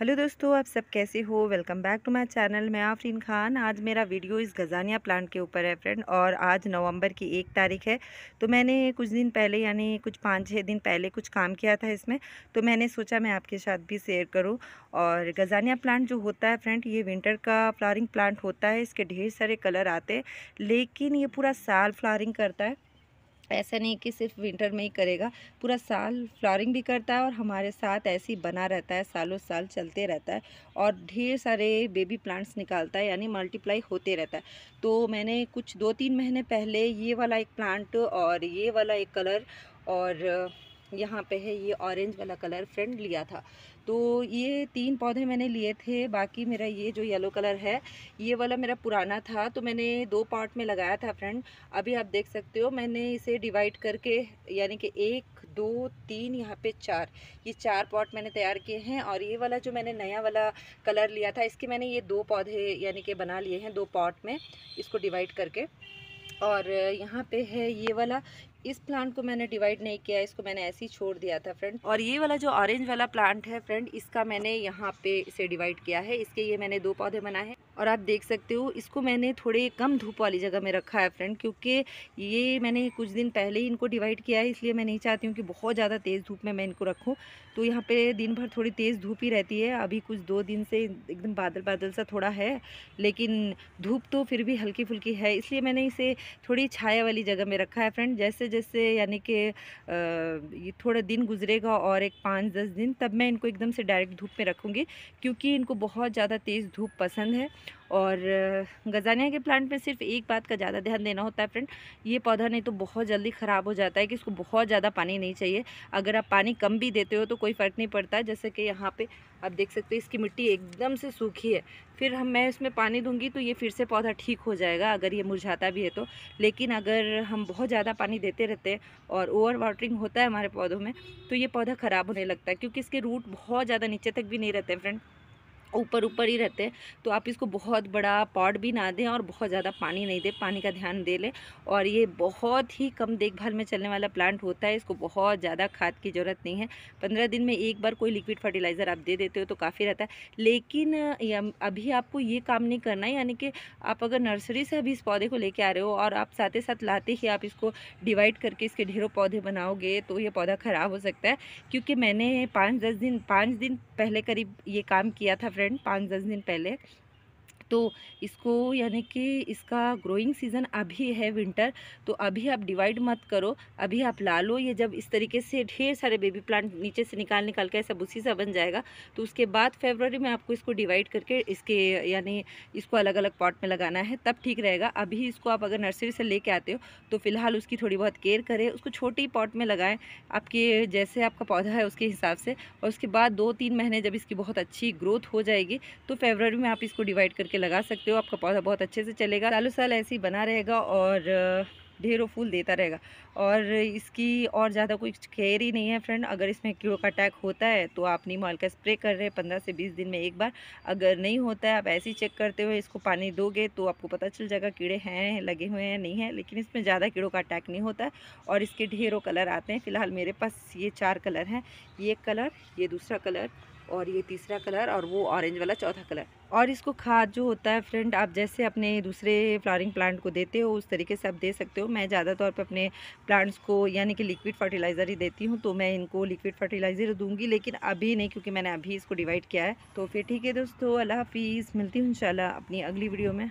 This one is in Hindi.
हेलो दोस्तों आप सब कैसे हो welcome back to my channel मैं आफरीन खान आज मेरा वीडियो इस गजानिया प्लांट के ऊपर है फ्रेंड और आज नवंबर की एक तारीख है तो मैंने कुछ दिन पहले यानी कुछ पाँच छः दिन पहले कुछ काम किया था इसमें तो मैंने सोचा मैं आपके साथ भी शेयर करूं और गजानिया प्लांट जो होता है फ्रेंड ये विंटर का फ्लारिंग प्लांट होता है इसके ढेर सारे कलर आते हैं लेकिन ये पूरा साल फ्लारिंग करता है ऐसा नहीं कि सिर्फ विंटर में ही करेगा पूरा साल फ्लॉरिंग भी करता है और हमारे साथ ऐसे ही बना रहता है सालों साल चलते रहता है और ढेर सारे बेबी प्लांट्स निकालता है यानी मल्टीप्लाई होते रहता है तो मैंने कुछ दो तीन महीने पहले ये वाला एक प्लांट और ये वाला एक कलर और यहाँ पे है ये ऑरेंज वाला कलर फ्रेंड लिया था तो ये तीन पौधे मैंने लिए थे बाकी मेरा ये जो येलो कलर है ये वाला मेरा पुराना था तो मैंने दो पार्ट में लगाया था फ्रेंड अभी आप देख सकते हो मैंने इसे डिवाइड करके यानी कि एक दो तीन यहाँ पे चार ये चार पॉट मैंने तैयार किए हैं और ये वाला जो मैंने नया वाला कलर लिया था इसके मैंने ये दो पौधे यानी कि बना लिए हैं दो पॉट में इसको डिवाइड करके और यहाँ पे है ये वाला इस प्लांट को मैंने डिवाइड नहीं किया इसको मैंने ऐसे ही छोड़ दिया था फ्रेंड और ये वाला जो ऑरेंज वाला प्लांट है फ्रेंड इसका मैंने यहाँ पे इसे डिवाइड किया है इसके ये मैंने दो पौधे बनाए हैं और आप देख सकते हो इसको मैंने थोड़े कम धूप वाली जगह में रखा है फ्रेंड क्योंकि ये मैंने कुछ दिन पहले ही इनको डिवाइड किया है इसलिए मैं नहीं चाहती हूँ कि बहुत ज़्यादा तेज़ धूप में मैं इनको रखूँ तो यहाँ पे दिन भर थोड़ी तेज़ धूप ही रहती है अभी कुछ दो दिन से एकदम बादल बादल सा थोड़ा है लेकिन धूप तो फिर भी हल्की फुल्की है इसलिए मैंने इसे थोड़ी छाया वाली जगह में रखा है फ्रेंड जैसे वजह से यानी कि ये थोड़ा दिन गुजरेगा और एक पाँच दस दिन तब मैं इनको एकदम से डायरेक्ट धूप में रखूँगी क्योंकि इनको बहुत ज़्यादा तेज़ धूप पसंद है और गजानिया के प्लांट में सिर्फ एक बात का ज़्यादा ध्यान देना होता है फ्रेंड ये पौधा नहीं तो बहुत जल्दी ख़राब हो जाता है कि इसको बहुत ज़्यादा पानी नहीं चाहिए अगर आप पानी कम भी देते हो तो कोई फ़र्क नहीं पड़ता जैसे कि यहाँ पे आप देख सकते हो इसकी मिट्टी एकदम से सूखी है फिर हम मैं इसमें पानी दूंगी तो ये फिर से पौधा ठीक हो जाएगा अगर ये मुरझाता भी है तो लेकिन अगर हम बहुत ज़्यादा पानी देते रहते हैं और ओवर वाटरिंग होता है हमारे पौधों में तो ये पौधा ख़राब होने लगता है क्योंकि इसके रूट बहुत ज़्यादा नीचे तक भी नहीं रहते हैं फ्रेंड ऊपर ऊपर ही रहते हैं तो आप इसको बहुत बड़ा पॉट भी ना दें और बहुत ज़्यादा पानी नहीं दें पानी का ध्यान दे लें और ये बहुत ही कम देखभाल में चलने वाला प्लांट होता है इसको बहुत ज़्यादा खाद की ज़रूरत नहीं है पंद्रह दिन में एक बार कोई लिक्विड फर्टिलाइज़र आप दे देते हो तो काफ़ी रहता है लेकिन अभी आपको ये काम नहीं करना है यानी कि आप अगर नर्सरी से अभी इस पौधे को लेकर आ रहे हो और आप साथ ही साथ लाते ही आप इसको डिवाइड करके इसके ढेरों पौधे बनाओगे तो ये पौधा ख़राब हो सकता है क्योंकि मैंने पाँच दस दिन पाँच दिन पहले करीब ये काम किया था फ्रेंड पाँच दस दिन पहले तो इसको यानी कि इसका ग्रोइंग सीज़न अभी है विंटर तो अभी आप डिवाइड मत करो अभी आप ला लो ये जब इस तरीके से ढेर सारे बेबी प्लांट नीचे से निकाल निकाल के सब उसी सा बन जाएगा तो उसके बाद फेबररी में आपको इसको डिवाइड करके इसके यानी इसको अलग अलग पॉट में लगाना है तब ठीक रहेगा अभी इसको आप अगर नर्सरी से लेके आते हो तो फिलहाल उसकी थोड़ी बहुत केयर करें उसको छोटी पॉट में लगाएं आपके जैसे आपका पौधा है उसके हिसाब से और उसके बाद दो तीन महीने जब इसकी बहुत अच्छी ग्रोथ हो जाएगी तो फेबररी में आप इसको डिवाइड करके करके लगा सकते हो आपका पौधा बहुत अच्छे से चलेगा सालों साल ऐसे ही बना रहेगा और ढेरों फूल देता रहेगा और इसकी और ज़्यादा कोई केयर ही नहीं है फ्रेंड अगर इसमें कीड़ों का अटैक होता है तो आप नीम ऑयल का स्प्रे कर रहे हैं पंद्रह से बीस दिन में एक बार अगर नहीं होता है आप ऐसे ही चेक करते हुए इसको पानी दोगे तो आपको पता चल जाएगा कीड़े हैं लगे हुए हैं नहीं हैं लेकिन इसमें ज़्यादा कीड़ों का अटैक नहीं होता है और इसके ढेरों कलर आते हैं फ़िलहाल मेरे पास ये चार कलर हैं ये कलर ये दूसरा कलर और ये तीसरा कलर और वो ऑरेंज वाला चौथा कलर और इसको खाद जो होता है फ्रेंड आप जैसे अपने दूसरे फ्लावरिंग प्लांट को देते हो उस तरीके से आप दे सकते हो मैं ज़्यादा तौर पर अपने प्लांट्स को यानी कि लिक्विड फर्टिलाइज़र ही देती हूँ तो मैं इनको लिक्विड फर्टिलाइज़र दूँगी लेकिन अभी नहीं क्योंकि मैंने अभी इसको डिवाइड किया है तो फिर ठीक है दोस्तों अल्लाह हाफिज़ मिलती हूँ इन अपनी अगली वीडियो में